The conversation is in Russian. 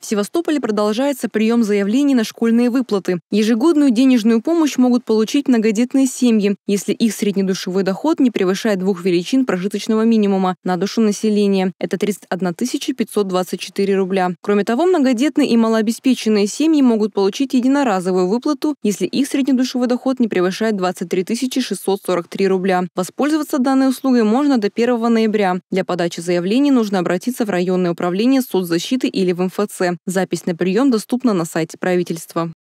В Севастополе продолжается прием заявлений на школьные выплаты. Ежегодную денежную помощь могут получить многодетные семьи, если их среднедушевой доход не превышает двух величин прожиточного минимума на душу населения. Это 31 524 рубля. Кроме того, многодетные и малообеспеченные семьи могут получить единоразовую выплату, если их среднедушевой доход не превышает 23 643 рубля. Воспользоваться данной услугой можно до 1 ноября. Для подачи заявлений нужно обратиться в районное управление соцзащиты или в МФЦ. Запись на прием доступна на сайте правительства.